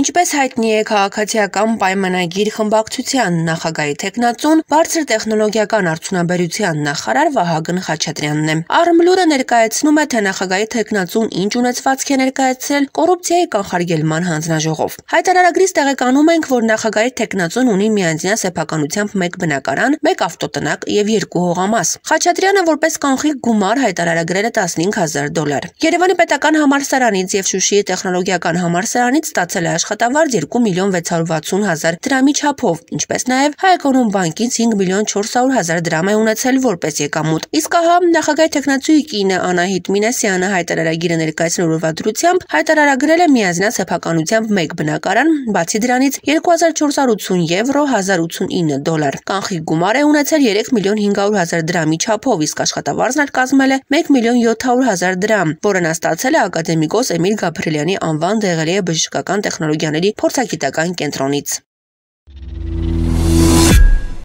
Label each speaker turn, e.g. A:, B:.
A: Ինչպես հայտնի է քաղաքացիական պայմանագիր խմբակցության նախագահի տեխնացուն, բարձր տեխնոլոգիական արդյունաբերության նախարար Վահագն Խաչատրյանն է։ Արմլուրը ներկայացնում է, թե նախագահի տեխնացուն ինչ ունեցվածք է ներկայացրել կոռուպցիայի կանխարգելման
B: հանձնաժողով։
A: Հայտարարագրից տեղեկանում ենք, որ նախագահի տեխնացուն ունի միանձնյա սեփականությամբ 1 բնակարան, 1 ավտոտնակ եւ 2 հողամաս։ Խաչատրյանը որպես կանխիկ գումար հայտարարագրել է 15000 դոլար։ Երևանի պետական համալսարանից եւ Շուշիի տեխնոլոգիական համալսարանից ստացել է աշխ աշխատավարձ 2 միլիոն 660 հազար դրամի չափով, ինչպես նաև Հայակորոն բանկից 5 միլիոն 400 հազար դրամ է ունեցել որպես եկամուտ։ Իսկ ահա նախագահ տեխնացուի կինը Անահիտ Մինասյանը հայտարարագիրը ներկայացնելու ուղղությամբ հայտարարագրել է միազնյա սեփականությամբ 1 բնակարան, բացի դրանից 2480 եվրո 1089 դոլար։ Կանխիկ գումար է ունեցել 3 միլիոն 500 հազար դրամի չափով, իսկ աշխատավարձն էլ կազմել է 1 միլիոն 700 հազար դրամ, որը նա ստացել է ակադեմիկոս Էմիլ Գաբրելյանի անվան դեղելի է բժշկական տեխնոլոգիա տեխնոլոգիաների փորձագիտական կենտրոնից։